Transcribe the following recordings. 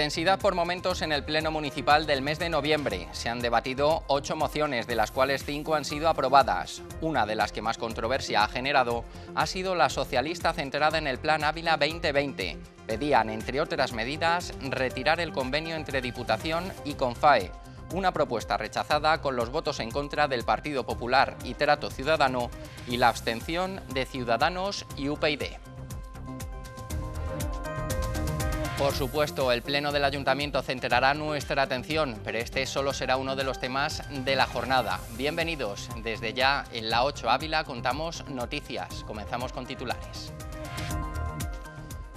Intensidad por momentos en el Pleno Municipal del mes de noviembre. Se han debatido ocho mociones, de las cuales cinco han sido aprobadas. Una de las que más controversia ha generado ha sido la socialista centrada en el Plan Ávila 2020. Pedían, entre otras medidas, retirar el convenio entre Diputación y CONFAE, una propuesta rechazada con los votos en contra del Partido Popular y Trato Ciudadano y la abstención de Ciudadanos y UPyD. Por supuesto, el Pleno del Ayuntamiento centrará nuestra atención, pero este solo será uno de los temas de la jornada. Bienvenidos, desde ya en La 8 Ávila contamos noticias, comenzamos con titulares.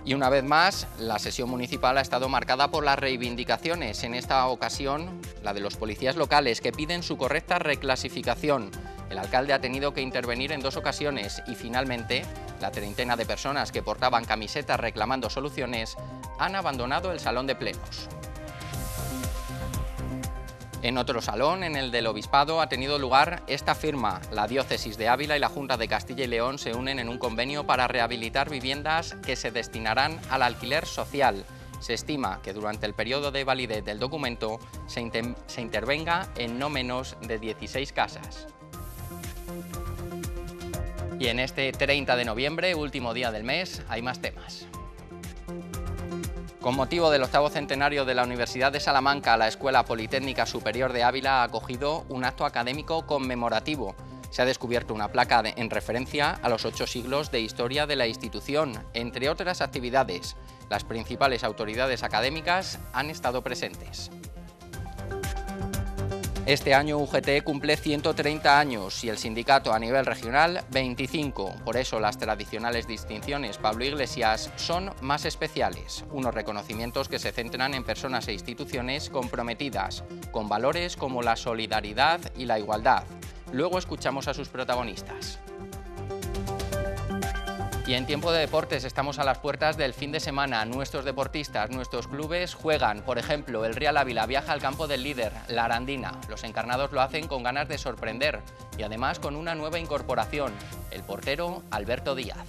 Y una vez más, la sesión municipal ha estado marcada por las reivindicaciones, en esta ocasión la de los policías locales que piden su correcta reclasificación. El alcalde ha tenido que intervenir en dos ocasiones y finalmente la treintena de personas que portaban camisetas reclamando soluciones han abandonado el salón de plenos. En otro salón, en el del Obispado, ha tenido lugar esta firma. La Diócesis de Ávila y la Junta de Castilla y León se unen en un convenio para rehabilitar viviendas que se destinarán al alquiler social. Se estima que durante el periodo de validez del documento se, intervenga en no menos de 16 casas. Y en este 30 de noviembre, último día del mes, hay más temas. Con motivo del octavo centenario de la Universidad de Salamanca, la Escuela Politécnica Superior de Ávila ha acogido un acto académico conmemorativo. Se ha descubierto una placa en referencia a los ocho siglos de historia de la institución, entre otras actividades. Las principales autoridades académicas han estado presentes. Este año UGT cumple 130 años y el sindicato a nivel regional 25. Por eso las tradicionales distinciones Pablo Iglesias son más especiales, unos reconocimientos que se centran en personas e instituciones comprometidas con valores como la solidaridad y la igualdad. Luego escuchamos a sus protagonistas. Y en tiempo de deportes estamos a las puertas del fin de semana. Nuestros deportistas, nuestros clubes juegan. Por ejemplo, el Real Ávila viaja al campo del líder, la Arandina. Los encarnados lo hacen con ganas de sorprender y además con una nueva incorporación, el portero Alberto Díaz.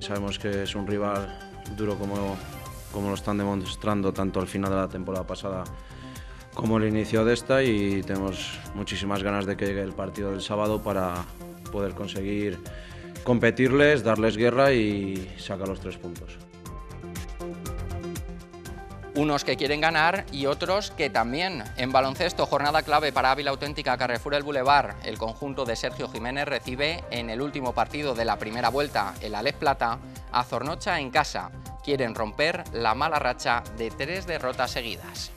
Sabemos que es un rival duro como, como lo están demostrando tanto al final de la temporada pasada como el inicio de esta y tenemos muchísimas ganas de que llegue el partido del sábado para poder conseguir competirles, darles guerra y sacar los tres puntos. Unos que quieren ganar y otros que también. En baloncesto, jornada clave para Ávila Auténtica Carrefour El Boulevard. El conjunto de Sergio Jiménez recibe en el último partido de la primera vuelta, el alex Plata, a Zornocha en casa. Quieren romper la mala racha de tres derrotas seguidas.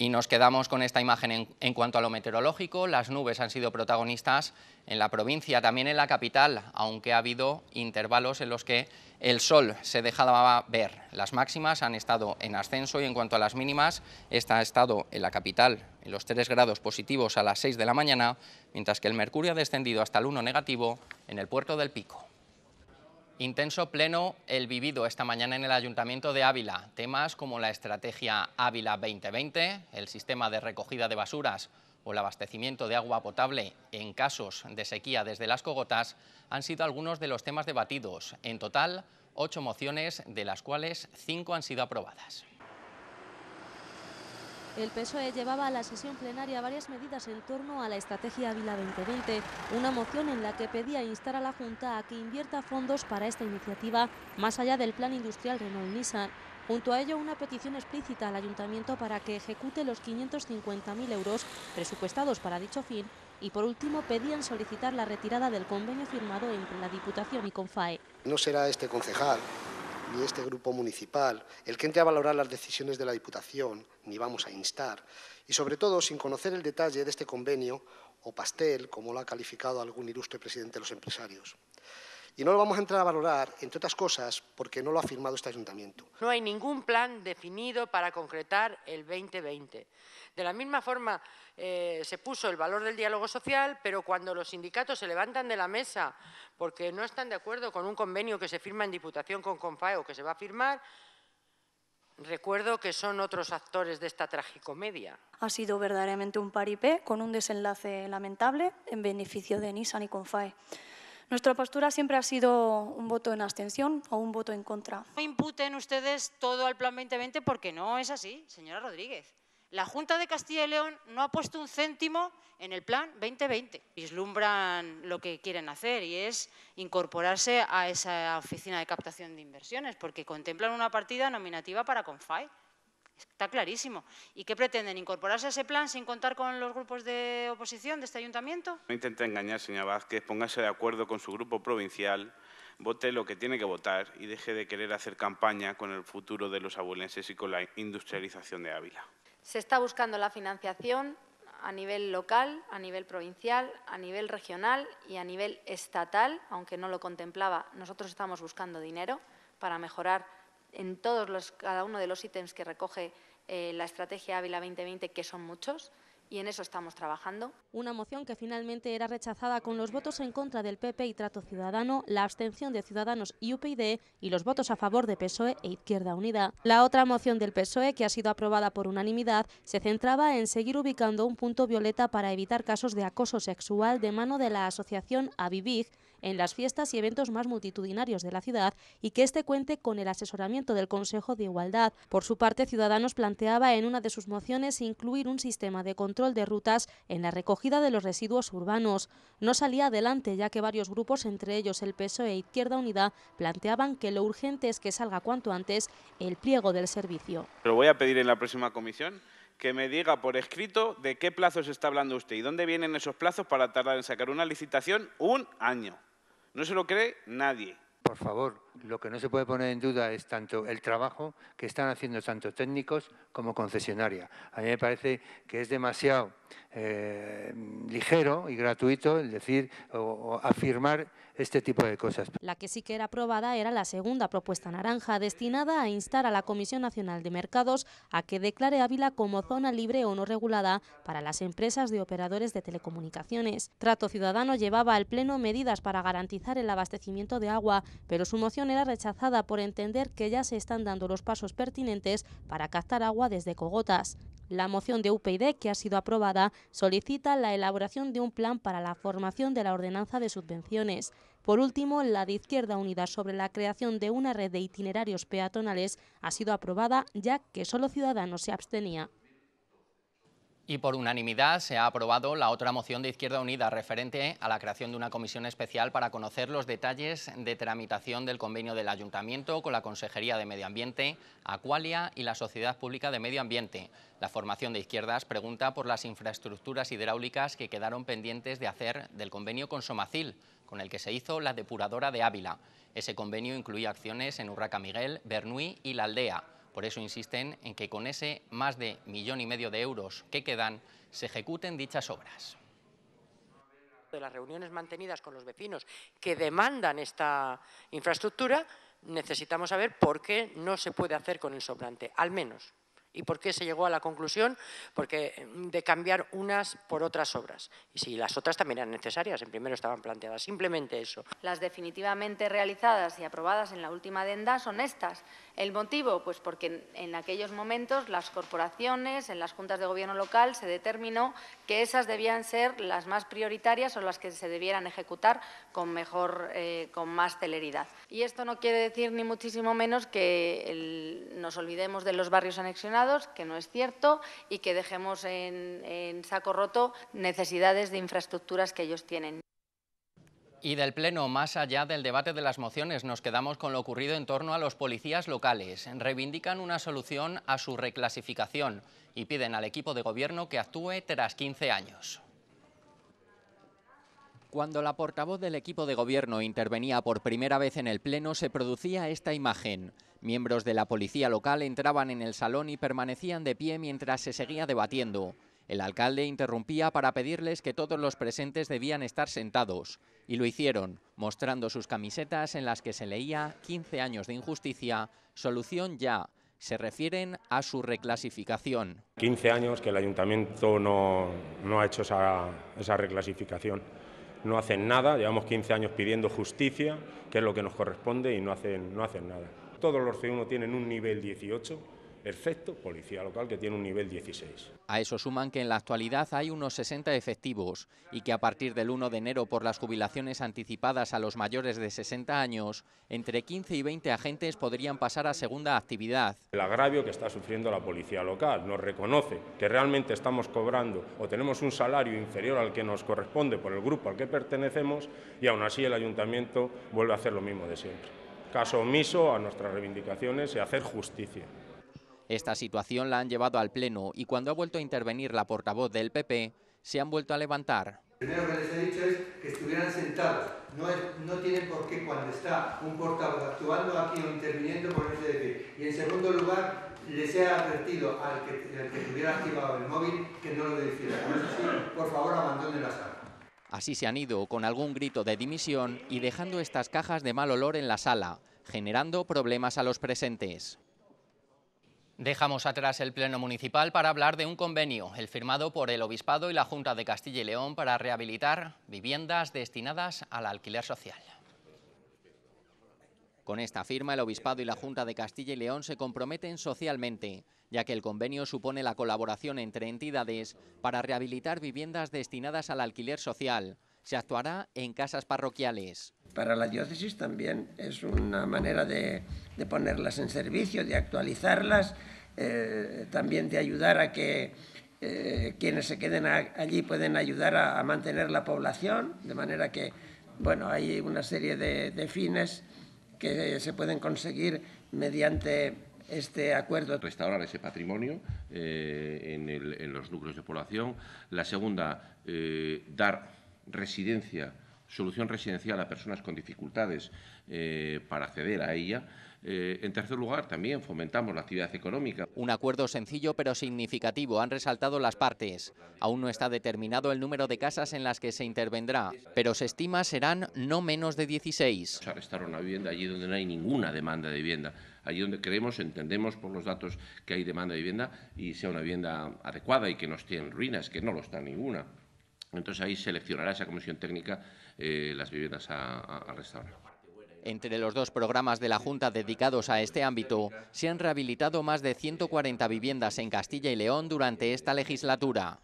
Y nos quedamos con esta imagen en, cuanto a lo meteorológico. Las nubes han sido protagonistas en la provincia, también en la capital, aunque ha habido intervalos en los que el sol se dejaba ver. Las máximas han estado en ascenso y en cuanto a las mínimas, esta ha estado en la capital en los 3 grados positivos a las 6 de la mañana, mientras que el mercurio ha descendido hasta el 1 negativo en el puerto del Pico. Intenso pleno el vivido esta mañana en el Ayuntamiento de Ávila. Temas como la estrategia Ávila 2020, el sistema de recogida de basuras o el abastecimiento de agua potable en casos de sequía desde las cogotas han sido algunos de los temas debatidos. En total, ocho mociones, de las cuales cinco han sido aprobadas. El PSOE llevaba a la sesión plenaria varias medidas en torno a la estrategia Vila 2020, una moción en la que pedía instar a la Junta a que invierta fondos para esta iniciativa más allá del plan industrial Renault-Nissan. Junto a ello, una petición explícita al Ayuntamiento para que ejecute los 550.000 euros presupuestados para dicho fin y, por último, pedían solicitar la retirada del convenio firmado entre la Diputación y CONFAE. No será este concejal ni este grupo municipal, el que entre a valorar las decisiones de la Diputación, ni vamos a instar, y sobre todo sin conocer el detalle de este convenio o pastel, como lo ha calificado algún ilustre presidente de los empresarios. Y no lo vamos a entrar a valorar, entre otras cosas, porque no lo ha firmado este ayuntamiento. No hay ningún plan definido para concretar el 2020. De la misma forma eh, se puso el valor del diálogo social, pero cuando los sindicatos se levantan de la mesa porque no están de acuerdo con un convenio que se firma en Diputación con CONFAE o que se va a firmar, Recuerdo que son otros actores de esta tragicomedia. Ha sido verdaderamente un paripé con un desenlace lamentable en beneficio de Nissan y Confae. Nuestra postura siempre ha sido un voto en abstención o un voto en contra. No imputen ustedes todo al Plan 2020 porque no es así, señora Rodríguez. La Junta de Castilla y León no ha puesto un céntimo en el Plan 2020. Vislumbran lo que quieren hacer y es incorporarse a esa oficina de captación de inversiones porque contemplan una partida nominativa para CONFAI. Está clarísimo. ¿Y qué pretenden? ¿Incorporarse a ese plan sin contar con los grupos de oposición de este ayuntamiento? No intenté engañar, señora Vázquez. Póngase de acuerdo con su grupo provincial, vote lo que tiene que votar y deje de querer hacer campaña con el futuro de los abulenses y con la industrialización de Ávila. Se está buscando la financiación a nivel local, a nivel provincial, a nivel regional y a nivel estatal, aunque no lo contemplaba. Nosotros estamos buscando dinero para mejorar en todos cada uno de los ítems que recoge eh, la estrategia Ávila 2020, que son muchos, y en eso estamos trabajando. Una moción que finalmente era rechazada con los votos en contra del PP y Trato Ciudadano, la abstención de Ciudadanos y UPyD y los votos a favor de PSOE e Izquierda Unida. La otra moción del PSOE, que ha sido aprobada por unanimidad, se centraba en seguir ubicando un punto violeta para evitar casos de acoso sexual de mano de la asociación Avivig, en las fiestas y eventos más multitudinarios de la ciudad y que este cuente con el asesoramiento del Consejo de Igualdad. Por su parte, Ciudadanos planteaba en una de sus mociones incluir un sistema de control de rutas en la recogida de los residuos urbanos. No salía adelante ya que varios grupos, entre ellos el PSOE e Izquierda Unida, planteaban que lo urgente es que salga cuanto antes el pliego del servicio. Lo voy a pedir en la próxima comisión que me diga por escrito de qué plazos está hablando usted y dónde vienen esos plazos para tardar en sacar una licitación un año. No se lo cree nadie. Por favor, lo que no se puede poner en duda es tanto el trabajo que están haciendo tanto técnicos como concesionaria. A mí me parece que es demasiado eh, ligero y gratuito el decir o, o, afirmar este tipo de cosas. La que sí que era aprobada era la segunda propuesta naranja destinada a instar a la Comisión Nacional de Mercados a que declare Ávila como zona libre o no regulada para las empresas de operadores de telecomunicaciones. Trato Ciudadano llevaba al Pleno medidas para garantizar el abastecimiento de agua, pero su moción era rechazada por entender que ya se están dando los pasos pertinentes para captar agua desde cogotas. La moción de UPyD, que ha sido aprobada, solicita la elaboración de un plan para la formación de la ordenanza de subvenciones. Por último, la de Izquierda Unida sobre la creación de una red de itinerarios peatonales ha sido aprobada, ya que solo Ciudadanos se abstenía. Y por unanimidad se ha aprobado la otra moción de Izquierda Unida referente a la creación de una comisión especial para conocer los detalles de tramitación del convenio del Ayuntamiento con la Consejería de Medio Ambiente, Acualia y la Sociedad Pública de Medio Ambiente. La formación de izquierdas pregunta por las infraestructuras hidráulicas que quedaron pendientes de hacer del convenio con Somacil, con el que se hizo la depuradora de Ávila. Ese convenio incluía acciones en Urraca Miguel, Bernuy y La Aldea por eso insisten en que con ese más de millón y medio de euros que quedan se ejecuten dichas obras. De las reuniones mantenidas con los vecinos que demandan esta infraestructura, necesitamos saber por qué no se puede hacer con el sobrante, al menos. ¿Y por qué se llegó a la conclusión? Porque mm, de cambiar unas por otras obras. Y si las otras también eran necesarias, en primero estaban planteadas, simplemente eso. Las definitivamente realizadas y aprobadas en la última adenda son estas, ¿El motivo? Pues porque en, aquellos momentos las corporaciones, en las juntas de gobierno local, se determinó que esas debían ser las más prioritarias o las que se debieran ejecutar con, mejor, eh, con más celeridad. Y esto no quiere decir ni muchísimo menos que nos olvidemos de los barrios anexionados, que no es cierto, y que dejemos en saco roto necesidades de infraestructuras que ellos tienen. Y del Pleno, más allá del debate de las mociones, nos quedamos con lo ocurrido en torno a los policías locales. Reivindican una solución a su reclasificación y piden al equipo de gobierno que actúe tras 15 años. Cuando la portavoz del equipo de gobierno intervenía por primera vez en el Pleno, se producía esta imagen. Miembros de la policía local entraban en el salón y permanecían de pie mientras se seguía debatiendo. El alcalde interrumpía para pedirles que todos los presentes debían estar sentados, y lo hicieron, mostrando sus camisetas en las que se leía 15 años de injusticia, solución ya. Se refieren a su reclasificación. 15 años que el ayuntamiento no, no ha hecho esa, reclasificación. No hacen nada, llevamos 15 años pidiendo justicia, que es lo que nos corresponde, y no hacen, no hacen nada. Todos los C1 tienen un nivel 18 Perfecto, policía local que tiene un nivel 16. A eso suman que en la actualidad hay unos 60 efectivos y que a partir del 1 de enero por las jubilaciones anticipadas a los mayores de 60 años, entre 15 y 20 agentes podrían pasar a segunda actividad. El agravio que está sufriendo la policía local nos reconoce que realmente estamos cobrando o tenemos un salario inferior al que nos corresponde por el grupo al que pertenecemos y aún así el ayuntamiento vuelve a hacer lo mismo de siempre. Caso omiso a nuestras reivindicaciones y hacer justicia. Esta situación la han llevado al Pleno y cuando ha vuelto a intervenir la portavoz del PP, se han vuelto a levantar. Lo primero que les he dicho es que estuvieran sentados. No, no tienen por qué cuando está un portavoz actuando aquí o interviniendo ponerse de pie. Y en segundo lugar, les he advertido al que, al que tuviera activado el móvil que no lo así, por favor, abandonen la sala. Así se han ido con algún grito de dimisión y dejando estas cajas de mal olor en la sala, generando problemas a los presentes. Dejamos atrás el Pleno Municipal para hablar de un convenio, el firmado por el Obispado y la Junta de Castilla y León para rehabilitar viviendas destinadas al alquiler social. Con esta firma, el Obispado y la Junta de Castilla y León se comprometen socialmente, ya que el convenio supone la colaboración entre entidades para rehabilitar viviendas destinadas al alquiler social, se actuará en casas parroquiales. Para la diócesis también es una manera de, ponerlas en servicio, de actualizarlas, eh, también de ayudar a que eh, quienes se queden allí pueden ayudar a, mantener la población, de manera que bueno, hay una serie de, fines que se pueden conseguir mediante este acuerdo. Restaurar ese patrimonio eh, en, los núcleos de población. La segunda, dar residencia, solución residencial a personas con dificultades eh, para acceder a ella. Eh, en tercer lugar, también fomentamos la actividad económica. Un acuerdo sencillo pero significativo, han resaltado las partes. Aún no está determinado el número de casas en las que se intervendrá, pero se estima serán no menos de 16. restar una vivienda allí donde no hay ninguna demanda de vivienda, allí donde creemos, entendemos por los datos que hay demanda de vivienda y sea una vivienda adecuada y que no esté en ruinas, que no lo está ninguna. Entonces ahí seleccionará esa comisión técnica eh, las viviendas a, a restaurar. Entre los dos programas de la Junta dedicados a este ámbito, se han rehabilitado más de 140 viviendas en Castilla y León durante esta legislatura.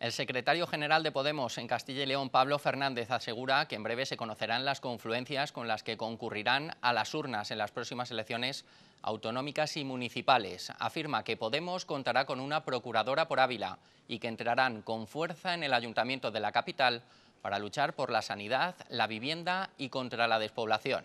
El secretario general de Podemos en Castilla y León, Pablo Fernández, asegura que en breve se conocerán las confluencias con las que concurrirán a las urnas en las próximas elecciones autonómicas y municipales. Afirma que Podemos contará con una procuradora por Ávila y que entrarán con fuerza en el ayuntamiento de la capital para luchar por la sanidad, la vivienda y contra la despoblación.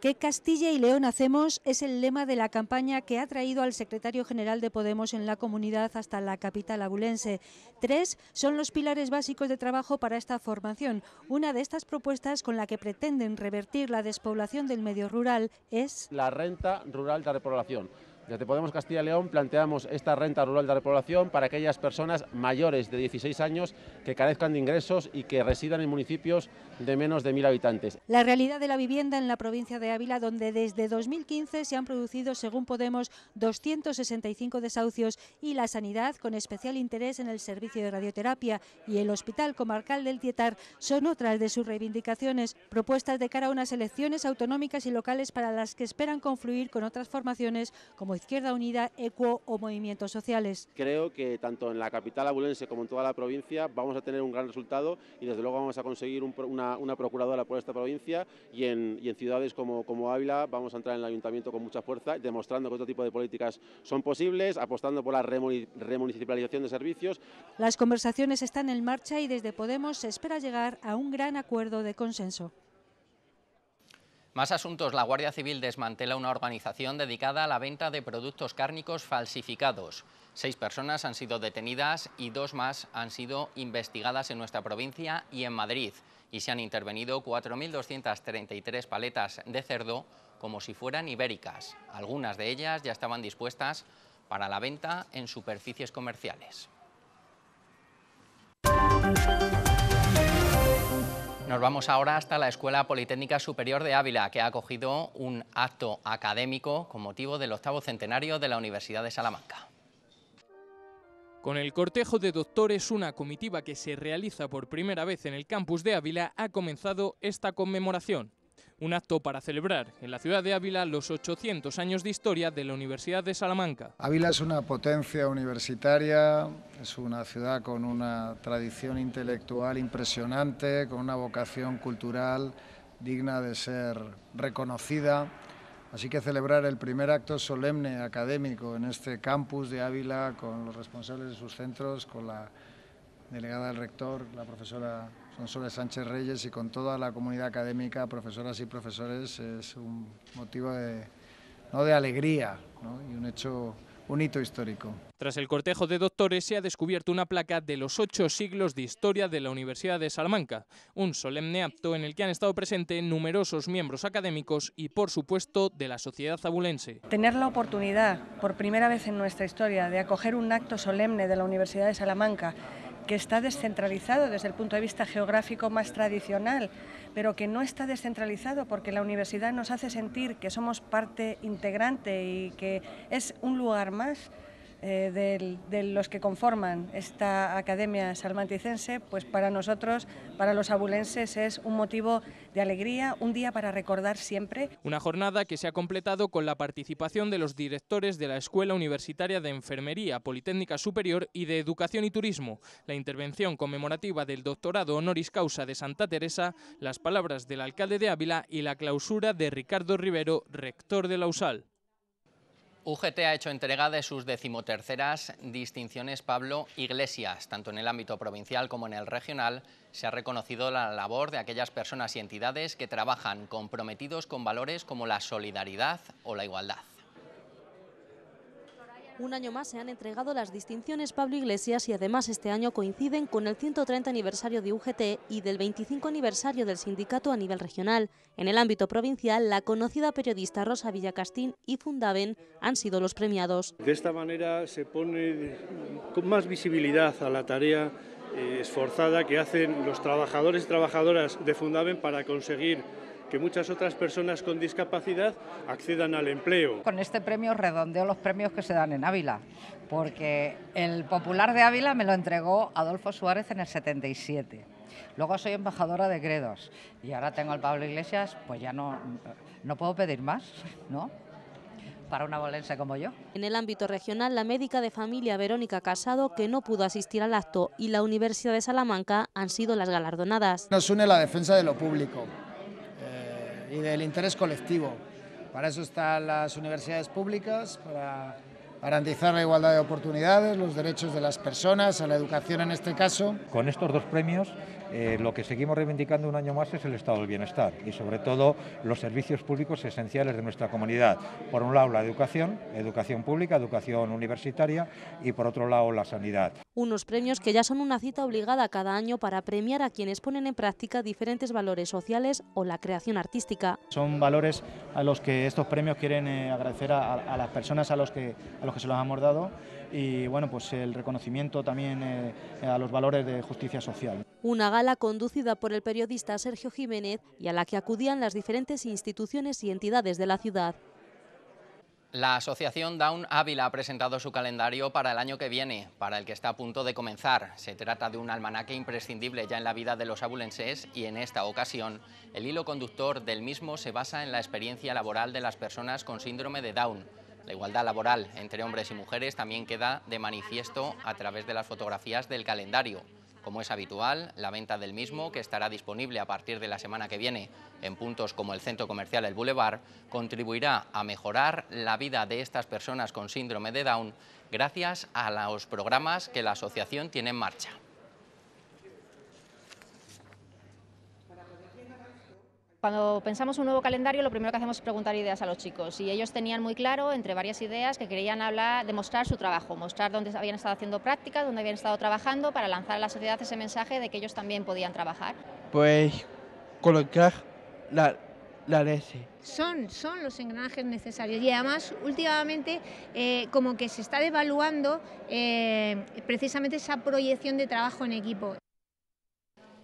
¿Qué Castilla y León hacemos? es el lema de la campaña que ha traído al secretario general de Podemos en la comunidad hasta la capital abulense. Tres son los pilares básicos de trabajo para esta formación. Una de estas propuestas con la que pretenden revertir la despoblación del medio rural es... La renta rural de repoblación desde Podemos Castilla y León planteamos esta renta rural de repoblación para aquellas personas mayores de 16 años que carezcan de ingresos y que residan en municipios de menos de 1.000 habitantes. La realidad de la vivienda en la provincia de Ávila, donde desde 2015 se han producido, según Podemos, 265 desahucios y la sanidad, con especial interés en el servicio de radioterapia y el Hospital Comarcal del Tietar, son otras de sus reivindicaciones, propuestas de cara a unas elecciones autonómicas y locales para las que esperan confluir con otras formaciones como Izquierda Unida, ECUO o Movimientos Sociales. Creo que tanto en la capital abulense como en toda la provincia vamos a tener un gran resultado y desde luego vamos a conseguir una, procuradora por esta provincia y en, ciudades como, como Ávila vamos a entrar en el ayuntamiento con mucha fuerza, demostrando que otro tipo de políticas son posibles, apostando por la remunicipalización de servicios. Las conversaciones están en marcha y desde Podemos se espera llegar a un gran acuerdo de consenso. Más asuntos. La Guardia Civil desmantela una organización dedicada a la venta de productos cárnicos falsificados. Seis personas han sido detenidas y dos más han sido investigadas en nuestra provincia y en Madrid. Y se han intervenido 4.233 paletas de cerdo como si fueran ibéricas. Algunas de ellas ya estaban dispuestas para la venta en superficies comerciales. Nos vamos ahora hasta la Escuela Politécnica Superior de Ávila, que ha acogido un acto académico con motivo del octavo centenario de la Universidad de Salamanca. Con el cortejo de doctores, una comitiva que se realiza por primera vez en el campus de Ávila ha comenzado esta conmemoración un acto para celebrar en la ciudad de Ávila los 800 años de historia de la Universidad de Salamanca. Ávila es una potencia universitaria, es una ciudad con una tradición intelectual impresionante, con una vocación cultural digna de ser reconocida. Así que celebrar el primer acto solemne académico en este campus de Ávila con los responsables de sus centros, con la delegada del rector, la profesora con Sole Sánchez Reyes y con toda la comunidad académica, profesoras y profesores, es un motivo de, no de alegría y un hecho un hito histórico. Tras el cortejo de doctores se ha descubierto una placa de los ocho siglos de historia de la Universidad de Salamanca, un solemne acto en el que han estado presentes numerosos miembros académicos y, por supuesto, de la sociedad abulense. Tener la oportunidad, por primera vez en nuestra historia, de acoger un acto solemne de la Universidad de Salamanca que está descentralizado desde el punto de vista geográfico más tradicional, pero que no está descentralizado porque la universidad nos hace sentir que somos parte integrante y que es un lugar más eh, de los que conforman esta Academia Salmanticense, pues para nosotros, para los abulenses, es un motivo de alegría, un día para recordar siempre. Una jornada que se ha completado con la participación de los directores de la Escuela Universitaria de Enfermería, Politécnica Superior y de Educación y Turismo, la intervención conmemorativa del doctorado honoris causa de Santa Teresa, las palabras del alcalde de Ávila y la clausura de Ricardo Rivero, rector de la USAL. UGT ha hecho entrega de sus decimoterceras distinciones Pablo Iglesias. Tanto en el ámbito provincial como en el regional se ha reconocido la labor de aquellas personas y entidades que trabajan comprometidos con valores como la solidaridad o la igualdad. Un año más se han entregado las distinciones Pablo Iglesias y además este año coinciden con el 130 aniversario de UGT y del 25 aniversario del sindicato a nivel regional. En el ámbito provincial, la conocida periodista Rosa Villacastín y Fundaven han sido los premiados. De esta manera se pone con más visibilidad a la tarea eh, esforzada que hacen los trabajadores y trabajadoras de Fundaven para conseguir que muchas otras personas con discapacidad accedan al empleo. Con este premio redondeo los premios que se dan en Ávila, porque el popular de Ávila me lo entregó Adolfo Suárez en el 77. Luego soy embajadora de Gredos y ahora tengo al Pablo Iglesias, pues ya no, no puedo pedir más, ¿no? para una bolense como yo. En el ámbito regional, la médica de familia Verónica Casado, que no pudo asistir al acto, y la Universidad de Salamanca han sido las galardonadas. Nos une la defensa de lo público, y del interés colectivo. Para eso están las universidades públicas, para garantizar la igualdad de oportunidades, los derechos de las personas, a la educación en este caso. Con estos dos premios eh, lo que seguimos reivindicando un año más es el estado del bienestar y sobre todo los servicios públicos esenciales de nuestra comunidad. Por un lado la educación, educación pública, educación universitaria y por otro lado la sanidad. Unos premios que ya son una cita obligada cada año para premiar a quienes ponen en práctica diferentes valores sociales o la creación artística. Son valores a los que estos premios quieren eh, agradecer a, las personas a los que, a los que se los han dado y bueno, pues el reconocimiento también eh, a los valores de justicia social. Una gala conducida por el periodista Sergio Jiménez y a la que acudían las diferentes instituciones y entidades de la ciudad. La Asociación Down Ávila ha presentado su calendario para el año que viene, para el que está a punto de comenzar. Se trata de un almanaque imprescindible ya en la vida de los abulenses y en esta ocasión el hilo conductor del mismo se basa en la experiencia laboral de las personas con síndrome de Down. La igualdad laboral entre hombres y mujeres también queda de manifiesto a través de las fotografías del calendario. Como es habitual, la venta del mismo, que estará disponible a partir de la semana que viene en puntos como el centro comercial El Boulevard, contribuirá a mejorar la vida de estas personas con síndrome de Down gracias a los programas que la asociación tiene en marcha. Cuando pensamos un nuevo calendario, lo primero que hacemos es preguntar ideas a los chicos y ellos tenían muy claro, entre varias ideas, que querían hablar, demostrar su trabajo, mostrar dónde habían estado haciendo prácticas, dónde habían estado trabajando, para lanzar a la sociedad ese mensaje de que ellos también podían trabajar. Pues colocar la, la leche. Son, son los engranajes necesarios y además últimamente eh, como que se está devaluando eh, precisamente esa proyección de trabajo en equipo.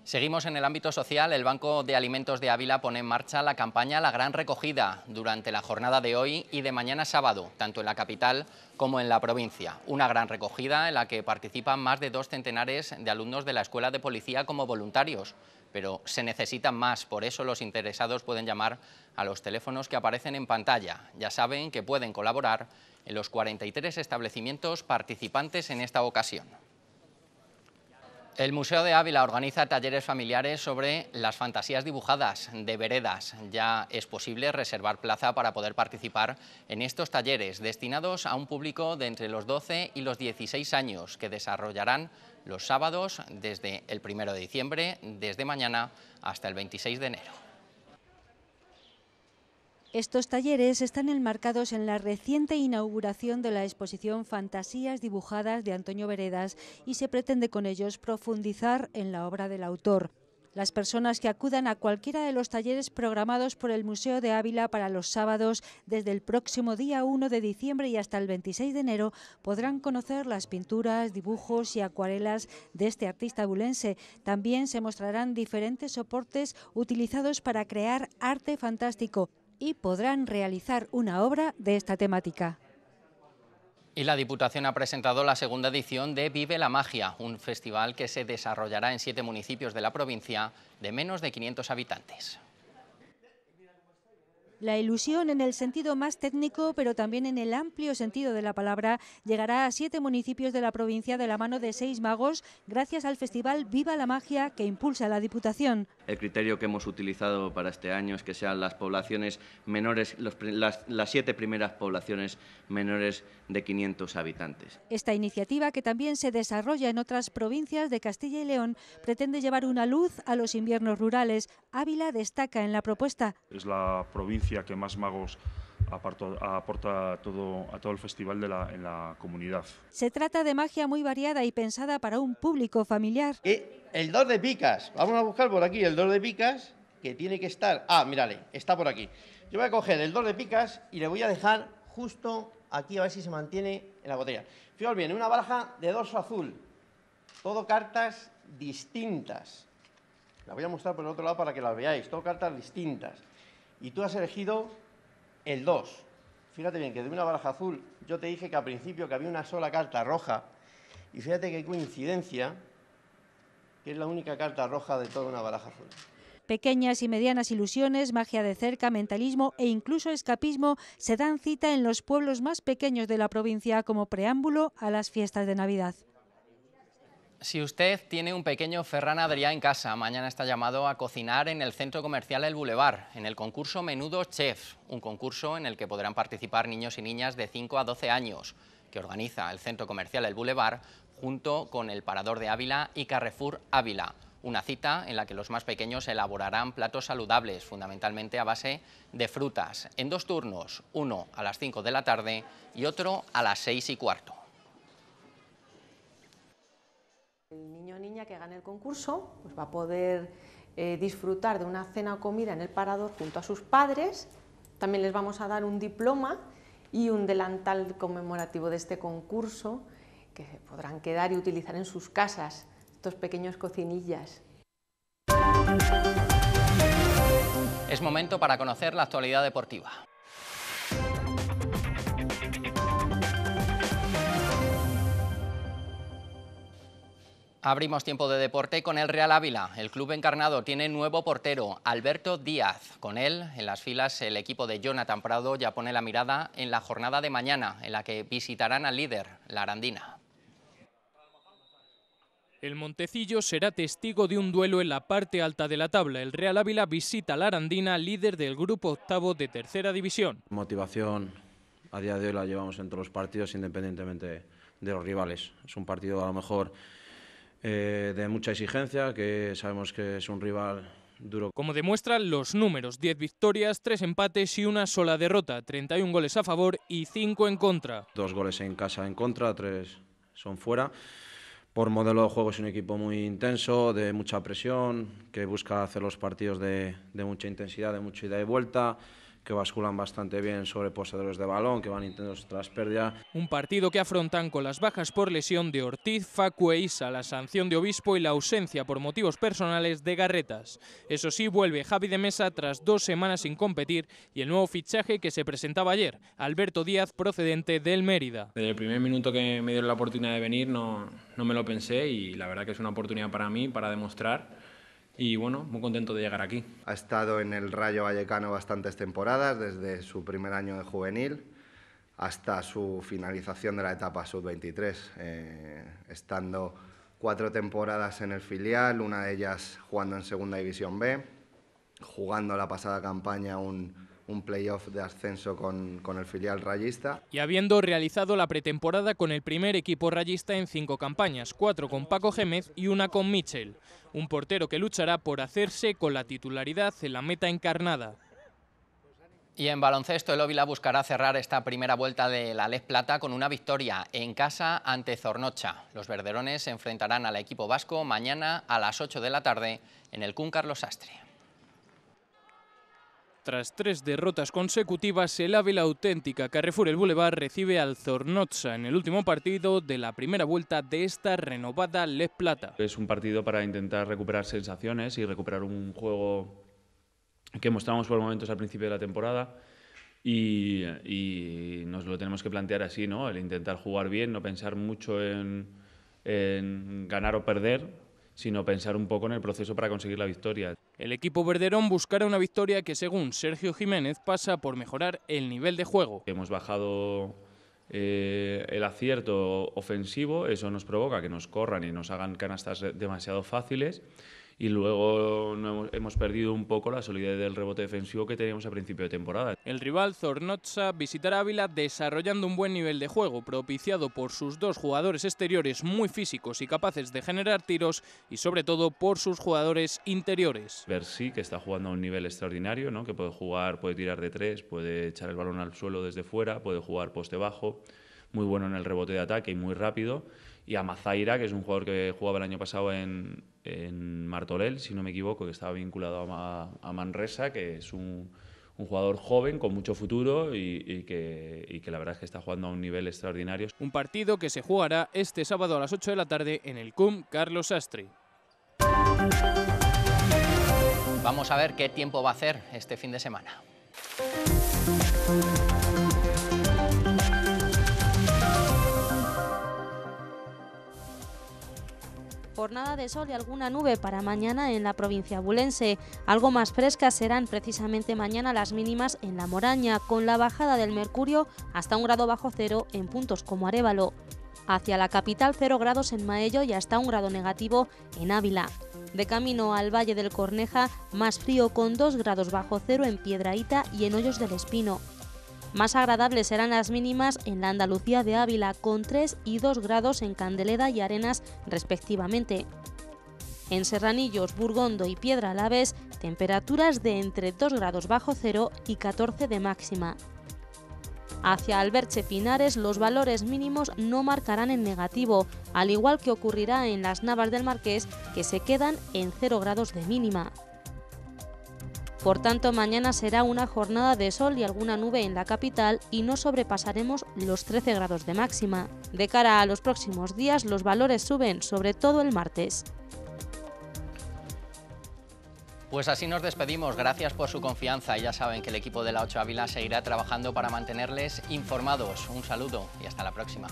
Seguimos en el ámbito social. El Banco de Alimentos de Ávila pone en marcha la campaña La Gran Recogida durante la jornada de hoy y de mañana sábado, tanto en la capital como en la provincia. Una gran recogida en la que participan más de dos centenares de alumnos de la Escuela de Policía como voluntarios. Pero se necesitan más, por eso los interesados pueden llamar a los teléfonos que aparecen en pantalla. Ya saben que pueden colaborar en los 43 establecimientos participantes en esta ocasión. El Museo de Ávila organiza talleres familiares sobre las fantasías dibujadas de veredas. Ya es posible reservar plaza para poder participar en estos talleres destinados a un público de entre los 12 y los 16 años que desarrollarán los sábados desde el 1 de diciembre, desde mañana hasta el 26 de enero. Estos talleres están enmarcados en la reciente inauguración de la exposición Fantasías dibujadas de Antonio Veredas y se pretende con ellos profundizar en la obra del autor. Las personas que acudan a cualquiera de los talleres programados por el Museo de Ávila para los sábados desde el próximo día 1 de diciembre y hasta el 26 de enero podrán conocer las pinturas, dibujos y acuarelas de este artista bulense. También se mostrarán diferentes soportes utilizados para crear arte fantástico y podrán realizar una obra de esta temática. Y la Diputación ha presentado la segunda edición de Vive la Magia, un festival que se desarrollará en siete municipios de la provincia de menos de 500 habitantes. La ilusión en el sentido más técnico, pero también en el amplio sentido de la palabra, llegará a siete municipios de la provincia de la mano de seis magos gracias al festival Viva la Magia que impulsa la Diputación. El criterio que hemos utilizado para este año es que sean las poblaciones menores, las, las siete primeras poblaciones menores de 500 habitantes. Esta iniciativa, que también se desarrolla en otras provincias de Castilla y León, pretende llevar una luz a los inviernos rurales. Ávila destaca en la propuesta. Es la provincia que más magos aporta a todo, el festival en la comunidad. Se trata de magia muy variada y pensada para un público familiar. el dos de picas, vamos a buscar por aquí el dos de picas, que tiene que estar... Ah, mírale, está por aquí. Yo voy a coger el dos de picas y le voy a dejar justo aquí, a ver si se mantiene en la botella. ...fíjate bien, una baraja de dorso azul, todo cartas distintas. ...la voy a mostrar por el otro lado para que las veáis, todo cartas distintas. Y tú has elegido el 2. Fíjate bien que de una baraja azul yo te dije que al principio que había una sola carta roja y fíjate qué coincidencia que es la única carta roja de toda una baraja azul. Pequeñas y medianas ilusiones, magia de cerca, mentalismo e incluso escapismo se dan cita en los pueblos más pequeños de la provincia como preámbulo a las fiestas de Navidad. Si usted tiene un pequeño Ferran Adrià en casa, mañana está llamado a cocinar en el centro comercial El Boulevard, en el concurso Menudo Chef, un concurso en el que podrán participar niños y niñas de 5 a 12 años, que organiza el centro comercial El Boulevard junto con el Parador de Ávila y Carrefour Ávila, una cita en la que los más pequeños elaborarán platos saludables, fundamentalmente a base de frutas, en dos turnos, uno a las 5 de la tarde y otro a las 6 y cuarto. El niño o niña que gane el concurso pues va a poder eh, disfrutar de una cena o comida en el parador junto a sus padres. También les vamos a dar un diploma y un delantal conmemorativo de este concurso que podrán quedar y utilizar en sus casas, estos pequeños cocinillas. Es momento para conocer la actualidad deportiva. Abrimos tiempo de deporte con el Real Ávila. El club encarnado tiene nuevo portero, Alberto Díaz. Con él, en las filas, el equipo de Jonathan Prado ya pone la mirada en la jornada de mañana, en la que visitarán al líder, la Arandina. El Montecillo será testigo de un duelo en la parte alta de la tabla. El Real Ávila visita a la Arandina, líder del grupo octavo de tercera división. Motivación a día de hoy la llevamos entre los partidos, independientemente de los rivales. Es un partido a lo mejor eh, de mucha exigencia, que sabemos que es un rival duro. Como demuestran los números, 10 victorias, 3 empates y una sola derrota, 31 goles a favor y 5 en contra. Dos goles en casa en contra, tres son fuera. Por modelo de juego es un equipo muy intenso, de mucha presión, que busca hacer los partidos de mucha intensidad, de mucha ida y vuelta que basculan bastante bien sobre poseedores de balón, que van intentando tras pérdida. Un partido que afrontan con las bajas por lesión de Ortiz, Facu y la sanción de Obispo y la ausencia por motivos personales de Garretas. Eso sí, vuelve Javi de Mesa tras dos semanas sin competir y el nuevo fichaje que se presentaba ayer, Alberto Díaz, procedente del Mérida. Desde el primer minuto que me dieron la oportunidad de venir no, no me lo pensé y la verdad que es una oportunidad para mí, para demostrar y bueno, muy contento de llegar aquí. Ha estado en el Rayo Vallecano bastantes temporadas, desde su primer año de juvenil hasta su finalización de la etapa sub-23, eh, estando cuatro temporadas en el filial, una de ellas jugando en Segunda División B, jugando la pasada campaña un un playoff de ascenso con, el filial rayista. Y habiendo realizado la pretemporada con el primer equipo rayista en cinco campañas, cuatro con Paco Gémez y una con Mitchell, un portero que luchará por hacerse con la titularidad en la meta encarnada. Y en baloncesto, el Óvila buscará cerrar esta primera vuelta de la Lez Plata con una victoria en casa ante Zornocha. Los verderones se enfrentarán al equipo vasco mañana a las 8 de la tarde en el Cun Carlos Astri tras tres derrotas consecutivas, el Ávila auténtica Carrefour El Boulevard recibe al Zornoza en el último partido de la primera vuelta de esta renovada Les Plata. Es un partido para intentar recuperar sensaciones y recuperar un juego que mostramos por momentos al principio de la temporada. Y, nos lo tenemos que plantear así, ¿no? El intentar jugar bien, no pensar mucho en ganar o perder, sino pensar un poco en el proceso para conseguir la victoria. El equipo verderón buscará una victoria que, según Sergio Jiménez, pasa por mejorar el nivel de juego. Hemos bajado eh, el acierto ofensivo, eso nos provoca que nos corran y nos hagan canastas demasiado fáciles y luego hemos perdido un poco la solidez del rebote defensivo que teníamos a principio de temporada. El rival Zornocha visitará Ávila desarrollando un buen nivel de juego, propiciado por sus dos jugadores exteriores muy físicos y capaces de generar tiros y sobre todo por sus jugadores interiores. Versi, que está jugando a un nivel extraordinario, ¿no? que puede jugar, puede tirar de tres, puede echar el balón al suelo desde fuera, puede jugar poste bajo, muy bueno en el rebote de ataque y muy rápido y a Mazaira, que es un jugador que jugaba el año pasado en, en Martorell, si no me equivoco, que estaba vinculado a, Manresa, que es un, jugador joven con mucho futuro y, que, la verdad es que está jugando a un nivel extraordinario. Un partido que se jugará este sábado a las 8 de la tarde en el CUM Carlos Astri. Vamos a ver qué tiempo va a hacer este fin de semana. Jornada de sol y alguna nube para mañana en la provincia bulense. Algo más frescas serán precisamente mañana las mínimas en la Moraña, con la bajada del mercurio hasta un grado bajo cero en puntos como Arevalo. Hacia la capital 0 grados en Maello y hasta un grado negativo en Ávila. De camino al Valle del Corneja, más frío con dos grados bajo cero en Piedraíta y en Hoyos del Espino. Más agradables serán las mínimas en la Andalucía de Ávila, con 3 y 2 grados en Candeleda y Arenas, respectivamente. En Serranillos, Burgondo y Piedra Laves, temperaturas de entre 2 grados bajo cero y 14 de máxima. Hacia Alberche Pinares los valores mínimos no marcarán en negativo, al igual que ocurrirá en las Navas del Marqués, que se quedan en 0 grados de mínima. Por tanto, mañana será una jornada de sol y alguna nube en la capital y no sobrepasaremos los 13 grados de máxima. De cara a los próximos días, los valores suben, sobre todo el martes. Pues así nos despedimos, gracias por su confianza. Ya saben que el equipo de la 8 Ávila seguirá trabajando para mantenerles informados. Un saludo y hasta la próxima.